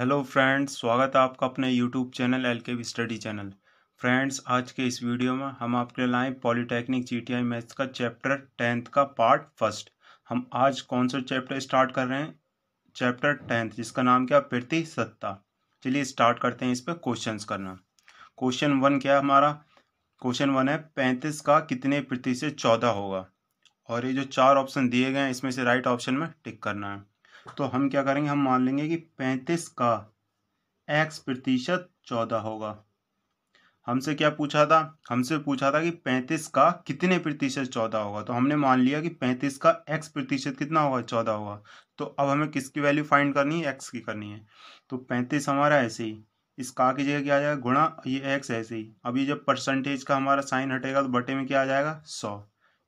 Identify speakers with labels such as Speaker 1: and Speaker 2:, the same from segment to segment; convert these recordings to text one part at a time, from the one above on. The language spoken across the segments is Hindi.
Speaker 1: हेलो फ्रेंड्स स्वागत है आपका अपने YouTube channel L K study channel friends आज के इस वीडियो में हम आपके लिए लाएँ पॉलीटेक्निक जीटीआई मैथ्स का चैप्टर टेंथ का पार्ट फर्स्ट हम आज कौन सा चैप्टर स्टार्ट कर रहे हैं चैप्टर टेंथ जिसका नाम क्या प्रति सत्ता चलिए स्टार्ट करते हैं इस पर क्वेश्चन करना क्वेश्चन वन क्या है हमारा क्वेश्चन वन है पैंतीस का कितने प्रतिशत चौदह होगा और ये जो चार ऑप्शन दिए गए हैं इसमें से राइट ऑप्शन में टिक करना है तो हम क्या करेंगे हम मान लेंगे कि पैंतीस का एक्स प्रतिशत चौदह होगा हमसे क्या पूछा था हमसे पूछा था कि पैंतीस का कितने प्रतिशत चौदह होगा तो हमने मान लिया कि पैंतीस का एक्स प्रतिशत कितना होगा चौदह होगा तो अब हमें किसकी वैल्यू फाइंड करनी है एक्स की करनी है तो पैंतीस हमारा ऐसे ही इस का की जगह क्या आ जाएगा गुणा ये एक्स ऐसे ही अब ये जब परसेंटेज का हमारा साइन हटेगा तो बटे में क्या आ जाएगा सौ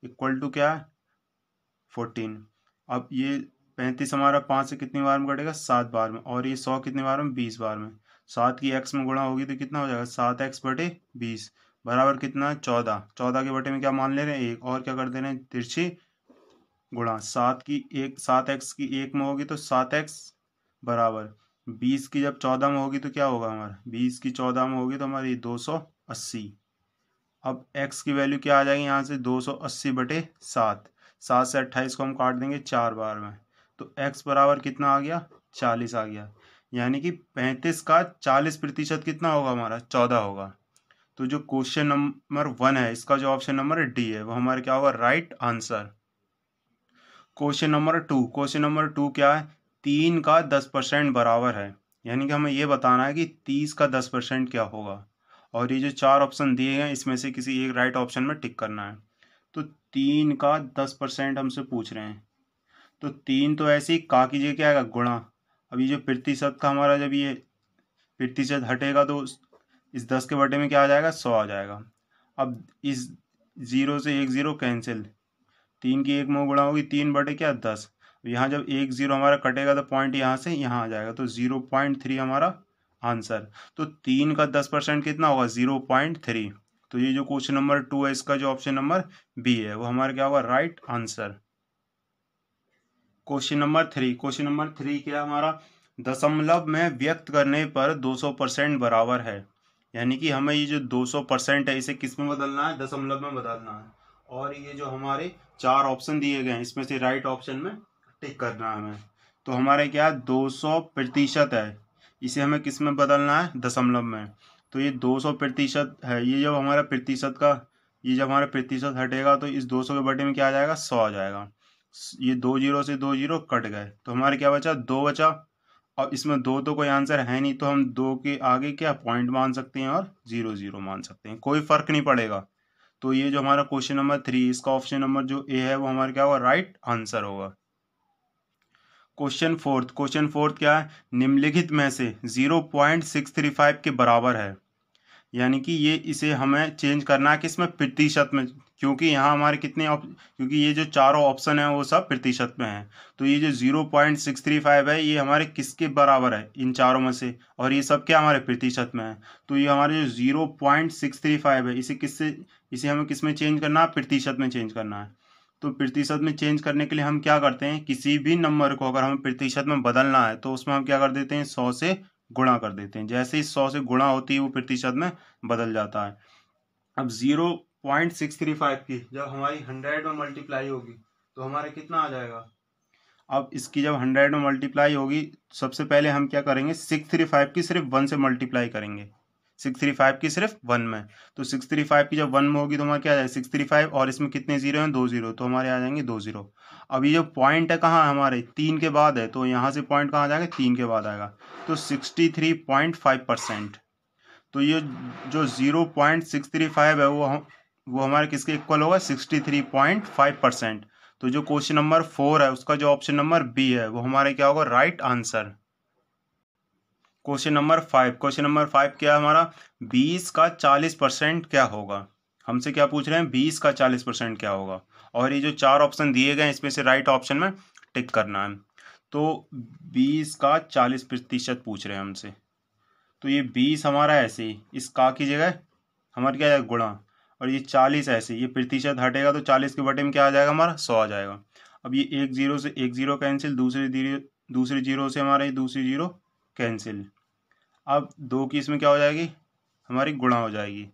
Speaker 1: इक्वल टू क्या है फोर्टीन अब ये पैंतीस हमारा पाँच से कितनी बार में कटेगा सात बार में और ये सौ कितनी बार में बीस बार में सात की एक्स में गुणा होगी तो कितना हो जाएगा सात एक्स बटे बीस बराबर कितना है चौदह चौदह के बटे में क्या मान ले रहे हैं एक और क्या कर दे रहे हैं तिरछी गुणा सात की एक सात एक्स की एक में होगी तो सात एक्स बराबर बीस की जब चौदह में होगी तो क्या होगा हमारा बीस की चौदह में होगी तो हमारी दो सौ अस्सी अब एक्स की वैल्यू क्या आ जाएगी यहाँ से दो सौ अस्सी बटे सात सात से अट्ठाईस को हम काट देंगे चार बार में तो x बराबर कितना आ गया चालीस आ गया यानी कि पैंतीस का चालीस प्रतिशत कितना होगा हमारा चौदह होगा तो जो क्वेश्चन नंबर वन है इसका जो ऑप्शन नंबर डी है वो हमारा क्या होगा right answer question number two question number two क्या है तीन का दस परसेंट बराबर है यानी कि हमें ये बताना है कि तीस का दस परसेंट क्या होगा और ये जो चार ऑप्शन दिए गए इसमें से किसी एक राइट ऑप्शन में टिक करना है तो तीन का दस परसेंट हमसे पूछ रहे हैं तो तीन तो ऐसे ही का की जगह क्या आएगा गुणा अब ये जो प्रतिशत का हमारा जब ये प्रतिशत हटेगा तो इस दस के बटे में क्या आ जाएगा सौ आ जाएगा अब इस ज़ीरो से एक ज़ीरो कैंसिल तीन की एक में गुणा होगी तीन बटे क्या दस यहाँ जब एक ज़ीरो हमारा कटेगा तो पॉइंट यहाँ से यहाँ आ जाएगा तो ज़ीरो पॉइंट थ्री हमारा आंसर तो तीन का दस परसेंट कितना होगा ज़ीरो पॉइंट थ्री तो ये जो क्वेश्चन नंबर टू है इसका जो ऑप्शन नंबर बी है वो हमारा क्या होगा right answer question number three question number three क्या हमारा दशमलव में व्यक्त करने पर 200 परसेंट बराबर है यानी कि हमें ये जो 200 परसेंट है इसे किस में बदलना है दशमलव में बदलना है और ये जो हमारे चार ऑप्शन दिए गए हैं इसमें से राइट ऑप्शन में टिक करना है हमें तो हमारे क्या दो सौ प्रतिशत है इसे हमें किस में बदलना है दशमलव में तो ये दो सौ प्रतिशत है ये जब हमारा प्रतिशत का ये जब हमारा प्रतिशत हटेगा तो इस दो सौ के बटे में क्या आ जाएगा सौ आ जाएगा ये दो जीरो से दो जीरो कट गए तो हमारे क्या बचा दो बचा अब इसमें दो तो कोई आंसर है नहीं तो हम दो के आगे क्या पॉइंट मान सकते हैं और जीरो जीरो मान सकते हैं कोई फर्क नहीं पड़ेगा तो ये जो हमारा क्वेश्चन नंबर थ्री इसका ऑप्शन नंबर जो ए है वो हमारा क्या होगा राइट आंसर होगा क्वेश्चन फोर्थ क्वेश्चन फोर्थ क्या है निम्नलिखित में से zero point six three five के बराबर है यानी कि ये इसे हमें चेंज करना है किस में प्रतिशत में क्योंकि यहाँ हमारे कितने क्योंकि ये जो चारों ऑप्शन है वो सब प्रतिशत में हैं तो ये जो zero point six three five है ये हमारे किसके बराबर है इन चारों में से और ये सब क्या हमारे प्रतिशत में है तो ये हमारे जो zero point six three five है इसे किससे इसे हमें किस में चेंज करना है प्रतिशत में चेंज करना है तो प्रतिशत में चेंज करने के लिए हम क्या करते हैं किसी भी नंबर को अगर हमें प्रतिशत में बदलना है तो उसमें हम क्या कर देते हैं सौ से गुणा कर देते हैं जैसे ही सौ से गुणा होती है वो प्रतिशत में बदल जाता है अब zero point six three five की जब हमारी हंड्रेड में मल्टीप्लाई होगी तो हमारे कितना आ जाएगा अब इसकी जब हंड्रेड में मल्टीप्लाई होगी सबसे पहले हम क्या करेंगे सिक्स थ्री फाइव की सिर्फ वन से मल्टीप्लाई करेंगे सिक्स थ्री फाइव की सिर्फ वन में तो सिक्स थ्री फाइव की जब वन में होगी तो हमारे क्या आ जाएगा सिक्स थ्री फाइव और इसमें कितने जीरो हैं दो जीरो तो हमारे आ जाएंगे दो जीरो अब ये जो पॉइंट है कहाँ हमारे तीन के बाद है तो यहाँ से पॉइंट कहाँ आ जाएगा तीन के बाद आएगा तो sixty three point five percent तो ये जो zero point six three five है वो वो हमारे किसके इक्वल होगा sixty three point five percent तो जो क्वेश्चन नंबर फोर है उसका जो ऑप्शन नंबर बी है वो हमारे क्या होगा right answer question number five question number five क्या हमारा बीस का चालीस परसेंट क्या होगा हमसे क्या पूछ रहे हैं बीस का चालीस परसेंट क्या होगा और ये जो चार ऑप्शन दिए गए हैं इसमें से राइट ऑप्शन में टिक करना है तो बीस का चालीस प्रतिशत पूछ रहे हैं हमसे तो ये बीस हमारा ऐसे ही इस का की जगह हमारा क्या जाएगा गुणा और ये चालीस ऐसे ये प्रतिशत हटेगा तो चालीस के बटे में क्या आ जाएगा हमारा सौ आ जाएगा अब ये एक जीरो से एक जीरो कैंसिल दूसरे दूसरे जीरो से हमारा ये दूसरी जीरो कैंसिल अब दो की इसमें क्या हो जाएगी हमारी गुणा हो जाएगी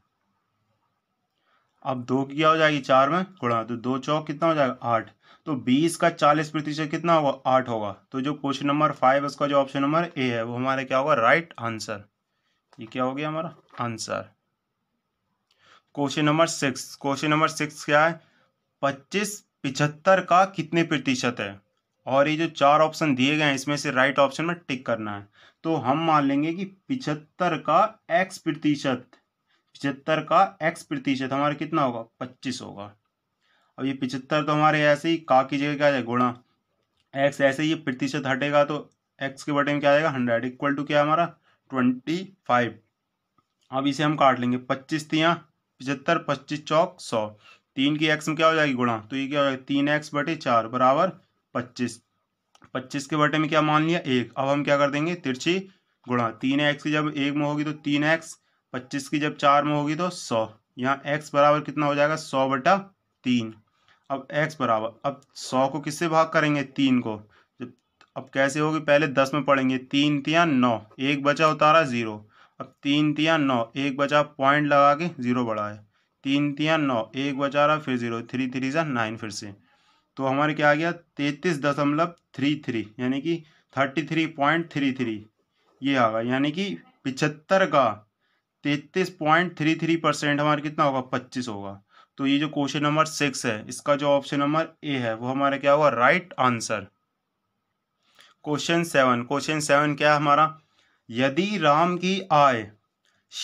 Speaker 1: अब दो की क्या हो जाएगी चार में गुणा तो दो चौक कितना हो जाएगा आठ तो बीस का चालीस प्रतिशत कितना होगा आठ होगा तो जो क्वेश्चन नंबर फाइव उसका जो ऑप्शन नंबर ए है वो हमारे क्या होगा राइट आंसर ये क्या हो गया हमारा answer question number six question number six क्या है पच्चीस पिछहत्तर का कितने प्रतिशत है और ये जो चार ऑप्शन दिए गए हैं इसमें से राइट ऑप्शन में टिक करना है तो हम मान लेंगे कि पिछहत्तर का एक्स प्रतिशत पिछहत्तर का एक्स प्रतिशत हमारा कितना होगा पच्चीस होगा अब ये पिछहत्तर तो हमारे ऐसे ही का की जगह क्या जाएगा गुणा एक्स ऐसे ही प्रतिशत हटेगा तो एक्स के बटे में क्या आएगा हंड्रेड इक्वल टू क्या हमारा ट्वेंटी फाइव अब इसे हम काट लेंगे पच्चीस तिया पिछहत्तर पच्चीस चौक सौ तीन की एक्स में क्या हो जाएगी गुणा तो ये क्या हो जाएगा तीन एक्स बटे चार बराबर पच्चीस पच्चीस के बटे में क्या मान लिया एक अब हम क्या कर देंगे तिरछी गुणा तीन एक्स की जब एक में होगी तो तीन एक्स पच्चीस की जब चार में होगी तो सौ यहाँ एक्स बराबर कितना हो जाएगा सौ बटा तीन अब एक्स बराबर अब सौ को किससे भाग करेंगे तीन को जब अब कैसे होगी पहले दस में पढ़ेंगे तीन तिया नौ एक बचा उतारा ज़ीरो अब तीन तिया नौ एक बचा पॉइंट लगा के ज़ीरो बढ़ाए तीन तिया नौ एक बचा रहा फिर ज़ीरो थ्री थ्री सा नाइन फिर से तो हमारे क्या आ गया तैतीस दशमलव थ्री थ्री यानी कि thirty three point three three ये आगा यानी कि पिछहत्तर का तैतीस पॉइंट थ्री थ्री परसेंट हमारा कितना होगा पच्चीस होगा तो ये जो क्वेश्चन नंबर सिक्स है इसका जो ऑप्शन नंबर ए है वो हमारा क्या होगा right answer question seven question seven क्या है हमारा यदि राम की आय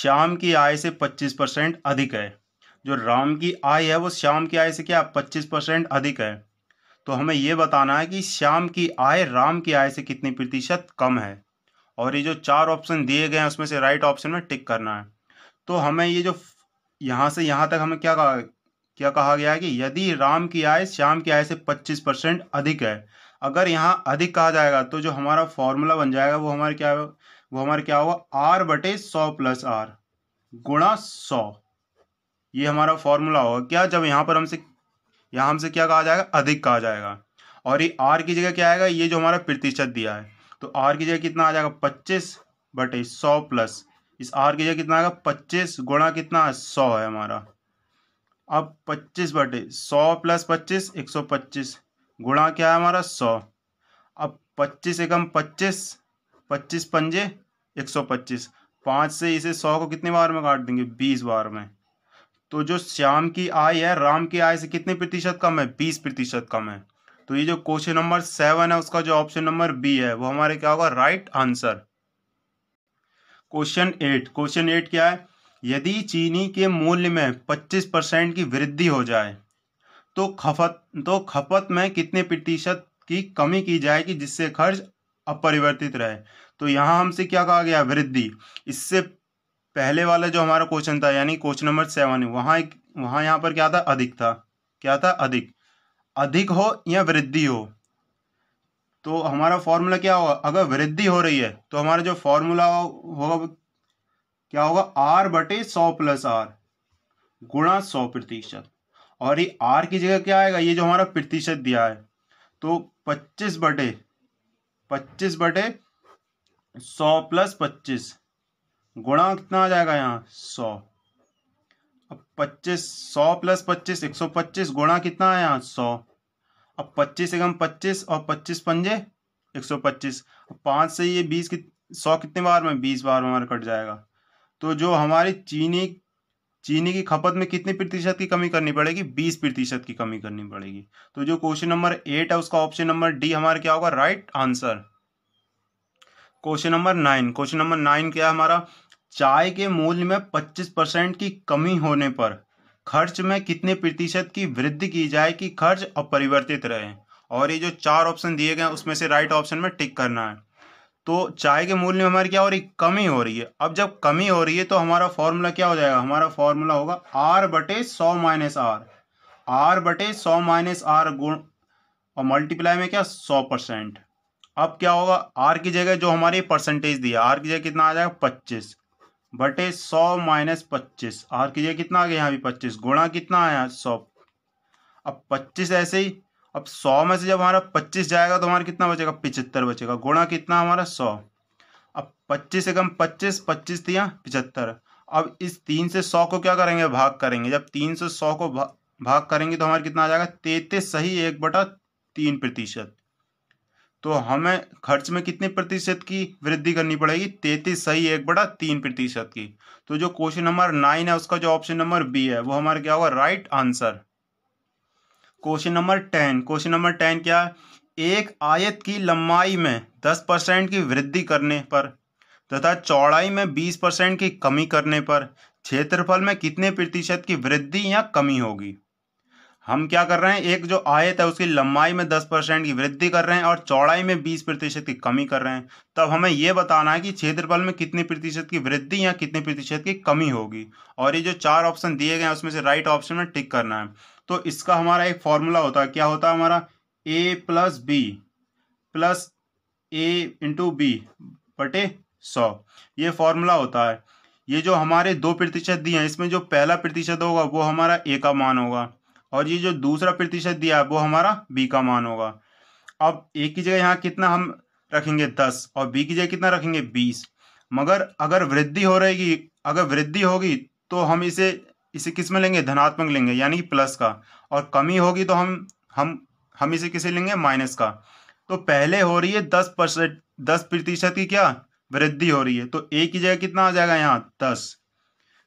Speaker 1: श्याम की आय से पच्चीस परसेंट अधिक है जो राम की आय है वो शाम की आय से क्या पच्चीस परसेंट अधिक है तो हमें ये बताना है कि श्याम की आय राम की आय से कितने प्रतिशत कम है और ये जो चार ऑप्शन दिए गए हैं उसमें से राइट ऑप्शन में टिक करना है तो हमें ये जो यहाँ से यहाँ तक हमें क्या कहा क्या कहा गया है कि यदि राम की आय श्याम की आय से पच्चीस परसेंट अधिक है अगर यहाँ अधिक कहा जाएगा तो जो हमारा फॉर्मूला बन जाएगा वो हमारे क्या वो हमारे क्या होगा आर बटे सौ प्लस आर गुणा सौ ये हमारा फॉर्मूला होगा क्या जब यहाँ पर हमसे यहाँ हमसे क्या कहा जाएगा अधिक कहा जाएगा और ये आर की जगह क्या आएगा ये जो हमारा प्रतिशत दिया है तो आर की जगह कितना आ जाएगा पच्चीस बटे सौ प्लस इस आर की जगह कितना आएगा पच्चीस गुणा कितना सौ है हमारा अब पच्चीस बटे सौ प्लस पच्चीस एक सौ पच्चीस गुणा क्या है हमारा सौ अब पच्चीस एकम पच्चीस पच्चीस पंजे एक सौ पच्चीस पाँच से इसे सौ को कितने बार में काट देंगे बीस बार में तो जो श्याम की आय है राम की आय से कितने प्रतिशत कम है बीस प्रतिशत कम है तो ये जो क्वेश्चन नंबर सेवन है उसका जो ऑप्शन नंबर बी है वो हमारे क्या होगा right answer question eight question eight क्या है यदि चीनी के मूल्य में पच्चीस परसेंट की वृद्धि हो जाए तो खपत तो खपत में कितने प्रतिशत की कमी की जाएगी जिससे खर्च अपरिवर्तित रहे तो यहां हमसे क्या कहा गया वृद्धि इससे पहले वाला जो हमारा क्वेश्चन था यानी क्वेश्चन नंबर सेवन वहाँ एक वहाँ यहाँ पर क्या था अधिक था क्या था अधिक अधिक हो या वृद्धि हो तो हमारा फॉर्मूला क्या होगा अगर वृद्धि हो रही है तो हमारा जो फॉर्मूला होगा क्या होगा आर बटे सौ प्लस आर गुणा सौ प्रतिशत और ये आर की जगह क्या आएगा ये जो हमारा प्रतिशत दिया है तो पच्चीस बटे पच्चीस बटे सौ प्लस पच्चीस गुणा कितना आ जाएगा यहाँ सौ अब पच्चीस सौ प्लस पच्चीस एक सौ पच्चीस गुणा कितना है यहाँ सौ अब पच्चीस एकम पच्चीस और पच्चीस पंजे एक सौ पच्चीस अब पाँच से ये बीस कित सौ कितने बार में बीस बार में हमारा कट जाएगा तो जो हमारी चीनी चीनी की खपत में कितने प्रतिशत की कमी करनी पड़ेगी बीस प्रतिशत की कमी करनी पड़ेगी तो जो क्वेश्चन नंबर एट है उसका ऑप्शन नंबर डी हमारा क्या होगा right answer question number nine question number nine क्या है हमारा चाय के मूल्य में पच्चीस परसेंट की कमी होने पर खर्च में कितने प्रतिशत की वृद्धि की जाए कि खर्च अपरिवर्तित रहे और ये जो चार ऑप्शन दिए गए हैं उसमें से राइट ऑप्शन में टिक करना है तो चाय के मूल्य में हमारी क्या हो रही कमी हो रही है अब जब कमी हो रही है तो हमारा फॉर्मूला क्या हो जाएगा हमारा फॉर्मूला होगा आर बटे सौ माइनस आर आर बटे सौ माइनस आर गुण और मल्टीप्लाई में क्या सौ परसेंट अब क्या होगा आर की जगह जो हमारी परसेंटेज दिया आर की जगह कितना आ जाएगा पच्चीस बटे सौ माइनस पच्चीस आर कीजिए कितना आ गया यहाँ भी पच्चीस गुणा कितना आया सौ अब पच्चीस ऐसे ही अब सौ में से जब हमारा पच्चीस जाएगा तो हमारा कितना बचेगा पिचहत्तर बचेगा गुणा कितना हमारा सौ अब पच्चीस एकम पच्चीस पच्चीस दिया पिचहत्तर अब इस तीन से सौ को क्या करेंगे भाग करेंगे जब तीन से सौ को भाग करेंगे तो हमारा कितना आ जाएगा तैतीस सही एक बटा तीन प्रतिशत तो हमें खर्च में कितने प्रतिशत की वृद्धि करनी पड़ेगी तैतीस सही एक बड़ा तीन प्रतिशत की तो जो क्वेश्चन नंबर नाइन है उसका जो ऑप्शन नंबर बी है वो हमारा क्या होगा right answer question number ten question number ten क्या है एक आयत की लंबाई में दस परसेंट की वृद्धि करने पर तथा चौड़ाई में बीस परसेंट की कमी करने पर क्षेत्रफल में कितने प्रतिशत की वृद्धि या कमी होगी हम क्या कर रहे हैं एक जो आयत है उसकी लंबाई में दस परसेंट की वृद्धि कर रहे हैं और चौड़ाई में बीस प्रतिशत की कमी कर रहे हैं तब हमें यह बताना है कि क्षेत्रफल में कितने प्रतिशत की वृद्धि या कितने प्रतिशत की कमी होगी और ये जो चार ऑप्शन दिए गए हैं उसमें से राइट ऑप्शन में टिक करना है तो इसका हमारा एक फॉर्मूला होता है क्या होता है हमारा A plus B plus A into B बटे सौ ये फॉर्मूला होता है ये जो हमारे दो प्रतिशत दिए हैं इसमें जो पहला प्रतिशत होगा वो हमारा ए का मान होगा और ये जो दूसरा प्रतिशत दिया है वो हमारा बी का मान होगा अब ए की जगह यहाँ कितना हम रखेंगे दस और बी की जगह कितना रखेंगे बीस मगर अगर वृद्धि हो रहेगी अगर वृद्धि होगी तो हम इसे इसे किस में लेंगे धनात्मक लेंगे यानी कि प्लस का और कमी होगी तो हम हम हम इसे किसे लेंगे माइनस का तो पहले हो रही है दस परसेंट दस प्रतिशत की क्या वृद्धि हो रही है तो ए की जगह कितना आ जाएगा यहाँ दस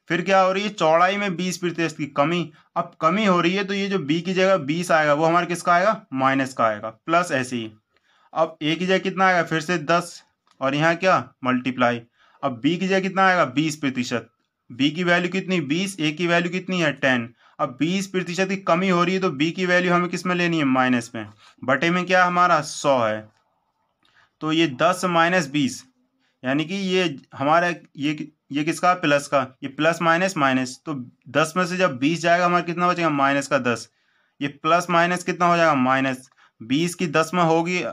Speaker 1: फिर क्या हो रही है चौड़ाई में बीस प्रतिशत की कमी अब कमी हो रही है तो ये जो बी की जगह बीस आएगा वो हमारे किसका आएगा माइनस का आएगा प्लस ऐसे ही अब ए की जगह कितना आएगा फिर से दस और यहाँ क्या मल्टीप्लाई अब बी की जगह कितना आएगा बीस प्रतिशत बी की वैल्यू कितनी बीस ए की वैल्यू कितनी है टेन अब बीस प्रतिशत की कमी हो रही है तो बी की वैल्यू हमें किस में लेनी है माइनस में बटे में क्या हमारा सौ है तो ये दस माइनस बीस यानी कि ये हमारा ये ये किसका प्लस का ये प्लस माइनस माइनस तो दस में से जब बीस जाएगा हमारा कितना बचेगा माइनस का दस ये प्लस माइनस कितना हो जाएगा माइनस बीस की दस में होगी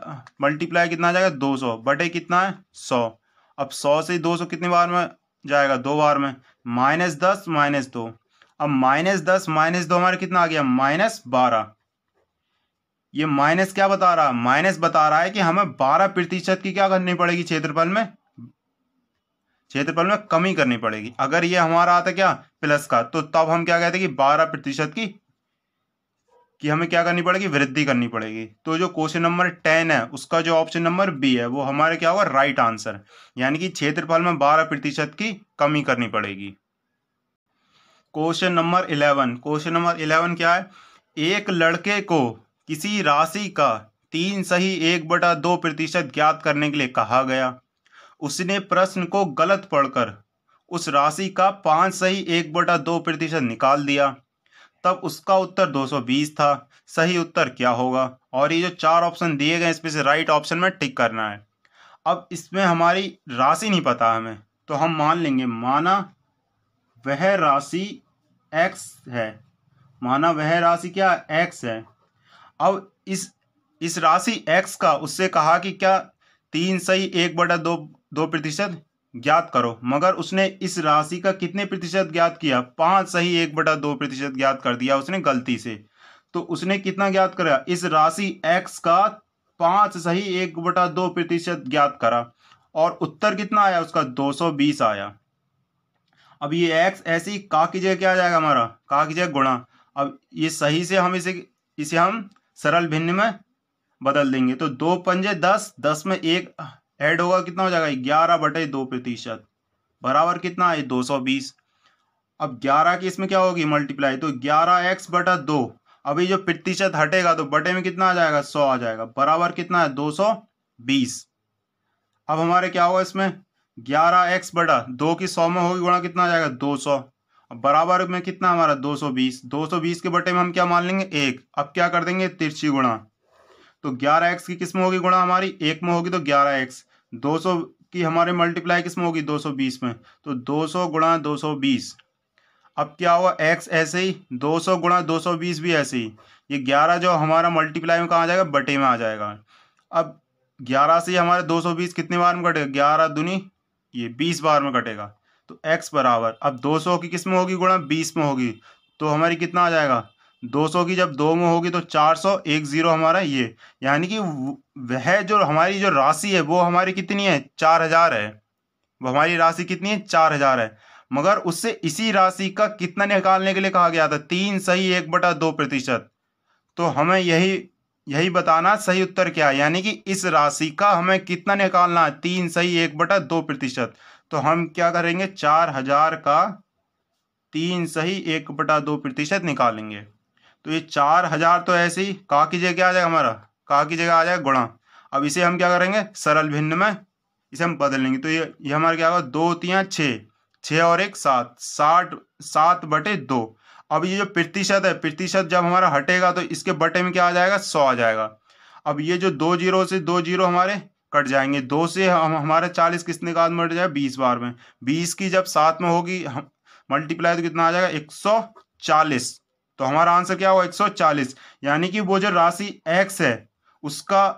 Speaker 1: मल्टीप्लाई कितना जाएगा दो सौ बटे कितना है सौ अब सौ से दो सौ कितनी बार में जाएगा दो बार में माइनस दस माइनस दो अब माइनस दस माइनस दो हमारा कितना आ गया माइनस बारह ये माइनस क्या बता रहा है माइनस बता रहा है कि हमें बारह प्रतिशत की क्या करनी पड़ेगी क्षेत्रफल में क्षेत्रफल में कमी करनी पड़ेगी अगर ये हमारा आता क्या प्लस का तो तब हम क्या कहते कि बारह प्रतिशत की कि हमें क्या करनी पड़ेगी वृद्धि करनी पड़ेगी तो जो क्वेश्चन नंबर टेन है उसका जो ऑप्शन नंबर बी है वो हमारे क्या होगा राइट आंसर यानी कि क्षेत्रफल में बारह प्रतिशत की कमी करनी पड़ेगी question number eleven question number eleven क्या है एक लड़के को किसी राशि का तीन सही एक बटा दो प्रतिशत ज्ञात करने के लिए कहा गया उसने प्रश्न को गलत पढ़कर उस राशि का पाँच सही एक बटा दो प्रतिशत निकाल दिया तब उसका उत्तर 220 था सही उत्तर क्या होगा और ये जो चार ऑप्शन दिए गए इसमें से राइट ऑप्शन में टिक करना है अब इसमें हमारी राशि नहीं पता हमें तो हम मान लेंगे माना वह राशि एक्स है माना वह राशि क्या एक्स है अब इस इस राशि एक्स का उससे कहा कि क्या तीन सही एक बटा दो दो प्रतिशत ज्ञात करो मगर उसने इस राशि का कितने प्रतिशत ज्ञात किया पाँच सही एक बटा दो प्रतिशत ज्ञात कर दिया उसने गलती से तो उसने कितना ज्ञात करा इस राशि एक्स का पाँच सही एक बटा दो प्रतिशत ज्ञात करा और उत्तर कितना आया उसका दो सौ बीस आया अब ये एक्स ऐसी का की जगह क्या आ जाएगा हमारा का की जगह गुणा अब ये सही से हम इसे इसे हम सरल भिन्न में बदल देंगे तो दो पंजे दस दस में एक ऐड होगा कितना हो जाएगा ग्यारह बटे दो प्रतिशत बराबर कितना है दो सौ बीस अब ग्यारह की इसमें क्या होगी मल्टीप्लाई तो ग्यारह एक्स बटा दो अभी जो प्रतिशत हटेगा तो बटे में कितना आ जाएगा सौ आ जाएगा बराबर कितना है दो सौ बीस अब हमारे क्या होगा इसमें ग्यारह एक्स बटा दो की सौ में होगी गुणा कितना आ जाएगा दो सौ बराबर में कितना हमारा दो सौ बीस दो सौ बीस के बटे में हम क्या मान लेंगे एक अब क्या कर देंगे तिरछी गुणा तो ग्यारह एक्स की किस्म होगी गुणा हमारी एक में होगी तो ग्यारह एक्स दो सौ की हमारे मल्टीप्लाई किस्म होगी दो सौ बीस में तो दो सौ गुणा दो सौ बीस अब क्या हुआ एक्स ऐसे ही दो सौ गुणा दो सौ बीस भी ऐसे ही ये ग्यारह जो हमारा मल्टीप्लाई में कहाँ आ जाएगा बटे में आ जाएगा अब ग्यारह से हमारे दो सौ बीस कितनी बार में कटेगा ग्यारह दुनी ये बीस बार में कटेगा तो एक्स बराबर अब दो सौ की किस्म होगी गुणा बीस में होगी तो हमारी कितना आ जाएगा दो सौ की जब दो में होगी तो चार सौ एक ज़ीरो हमारा ये यानी कि वह जो हमारी जो राशि है वो हमारी कितनी है चार हज़ार है वो हमारी राशि कितनी है चार हज़ार है मगर उससे इसी राशि का कितना निकालने के लिए कहा गया था तीन सही एक बटा दो प्रतिशत तो हमें यही यही बताना सही उत्तर क्या है यानी कि इस राशि का हमें कितना निकालना है तीन सही एक बटा दो प्रतिशत तो हम क्या करेंगे चार हजार का तीन सही एक बटा दो प्रतिशत निकालेंगे तो ये चार हजार तो ऐसे ही का की जगह आ जाएगा हमारा का की जगह आ जाएगा गुणा अब इसे हम क्या करेंगे सरल भिन्न में इसे हम बदल लेंगे तो ये ये हमारा क्या होगा दो तिया छः छः और एक सात साठ सात बटे दो अब ये जो प्रतिशत है प्रतिशत जब हमारा हटेगा तो इसके बटे में क्या आ जाएगा सौ आ जाएगा अब ये जो दो जीरो से दो जीरो हमारे कट जाएंगे दो से हम हमारे चालीस किसने का आदमी हट जाए बीस बार में बीस की जब सात में होगी मल्टीप्लाई तो कितना आ जाएगा एक सौ चालीस तो हमारा आंसर क्या होगा 140 यानी कि वो जो राशि एक्स है उसका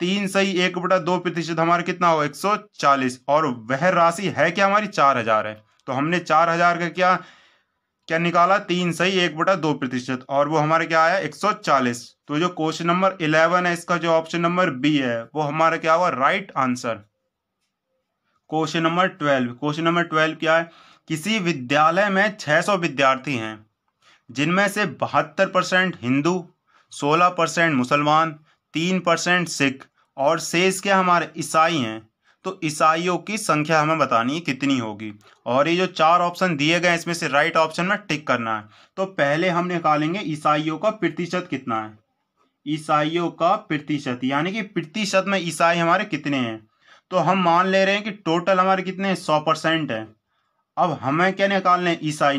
Speaker 1: तीन सही एक बटा दो प्रतिशत हमारा कितना हो 140 और वह राशि है क्या हमारी चार हजार है तो हमने चार हजार का क्या क्या निकाला तीन सही एक बटा दो प्रतिशत और वो हमारा क्या आया 140 तो जो क्वेश्चन नंबर इलेवन है इसका जो ऑप्शन नंबर बी है वो हमारा क्या हुआ right answer question number twelve question number twelve क्या है किसी विद्यालय में 600 विद्यार्थी हैं जिनमें से बहत्तर परसेंट हिंदू सोलह परसेंट मुसलमान तीन परसेंट सिख और शेष के हमारे ईसाई हैं तो ईसाइयों की संख्या हमें बतानी है कितनी होगी और ये जो चार ऑप्शन दिए गए इसमें से राइट ऑप्शन में टिक करना है तो पहले हम निकालेंगे ईसाइयों का प्रतिशत कितना है ईसाइयों का प्रतिशत यानी कि प्रतिशत में ईसाई हमारे कितने हैं तो हम मान ले रहे हैं कि टोटल हमारे कितने सौ परसेंट है अब हमें क्या निकालने ईसाई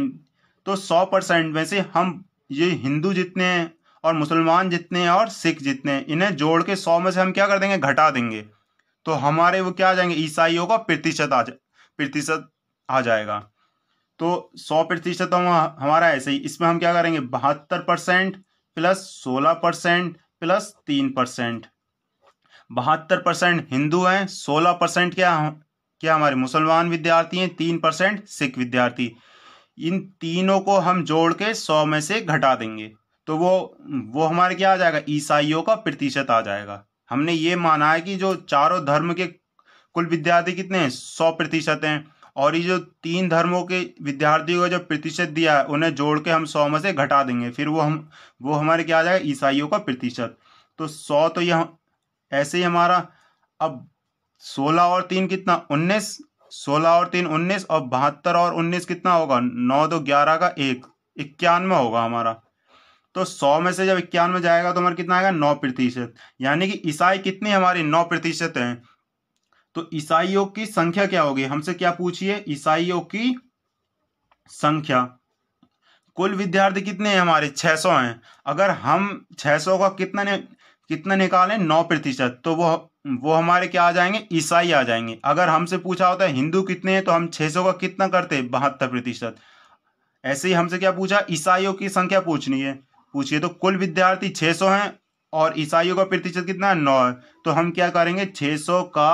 Speaker 1: तो सौ परसेंट में से हम ये हिंदू जितने हैं और मुसलमान जितने हैं और सिख जितने हैं इन्हें जोड़ के सौ में से हम क्या कर देंगे घटा देंगे तो हमारे वो क्या आ जाएंगे ईसाइयों का प्रतिशत आ जा प्रतिशत आ जाएगा तो सौ प्रतिशत हम हमारा ऐसे ही इसमें हम क्या करेंगे बहत्तर परसेंट प्लस सोलह परसेंट प्लस तीन परसेंट बहत्तर परसेंट हिंदू हैं सोलह परसेंट क्या क्या हमारे मुसलमान विद्यार्थी हैं तीन परसेंट सिख विद्यार्थी इन तीनों को हम जोड़ के सौ में से घटा देंगे तो वो वो हमारे क्या आ जाएगा ईसाइयों का प्रतिशत आ जाएगा हमने ये माना है कि जो चारों धर्म के कुल विद्यार्थी कितने हैं सौ प्रतिशत हैं और ये जो तीन धर्मों के विद्यार्थियों का जो प्रतिशत दिया है उन्हें जोड़ के हम सौ में से घटा देंगे फिर वो हम वो हमारे क्या आ जाएगा ईसाइयों का प्रतिशत तो सौ तो यह ऐसे ही हमारा अब सोलह और तीन कितना उन्नीस सोलह और तीन उन्नीस और बहत्तर और उन्नीस कितना होगा नौ दो ग्यारह का एक इक्यानवे होगा हमारा तो सौ में से जब इक्यानवे जाएगा तो हमारा कितना आएगा नौ प्रतिशत यानी कि ईसाई कितनी हमारी नौ प्रतिशत है तो ईसाइयों की संख्या क्या होगी हमसे क्या पूछिए ईसाइयों की संख्या कुल विद्यार्थी कितने हैं हमारे 600 हैं अगर हम 600 का कितना ने, कितना निकालें 9 प्रतिशत तो वो वो हमारे क्या आ जाएंगे ईसाई आ जाएंगे अगर हमसे पूछा होता है हिंदू कितने हैं तो हम 600 का कितना करते बहत्तर प्रतिशत ऐसे ही हमसे क्या पूछा ईसाइयों की संख्या पूछनी है पूछिए तो कुल विद्यार्थी 600 हैं और ईसाइयों का प्रतिशत कितना है नौ है तो हम क्या करेंगे 600 का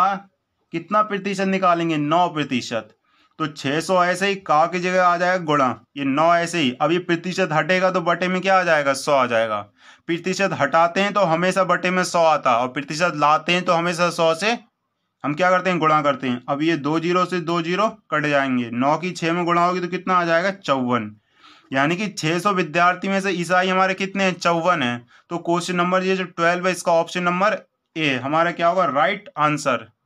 Speaker 1: कितना प्रतिशत निकालेंगे नौ प्रतिशत तो 600 ऐसे ही का की जगह आ जाएगा गुणा ये नौ ऐसे ही अब ये प्रतिशत हटेगा तो बटे में क्या आ जाएगा सौ आ जाएगा प्रतिशत हटाते हैं तो हमेशा बटे में सौ आता और प्रतिशत लाते हैं तो हमेशा सौ से हम क्या करते हैं गुणा करते हैं अब ये दो जीरो से दो जीरो कट जाएंगे नौ की छः में गुणा होगी तो कितना आ जाएगा चौवन यानी कि 600 विद्यार्थी में से ईसाई हमारे कितने हैं चौवन है तो क्वेश्चन नंबर ये जो ट्वेल्व है इसका ऑप्शन नंबर ए हमारा क्या होगा राइट आंसर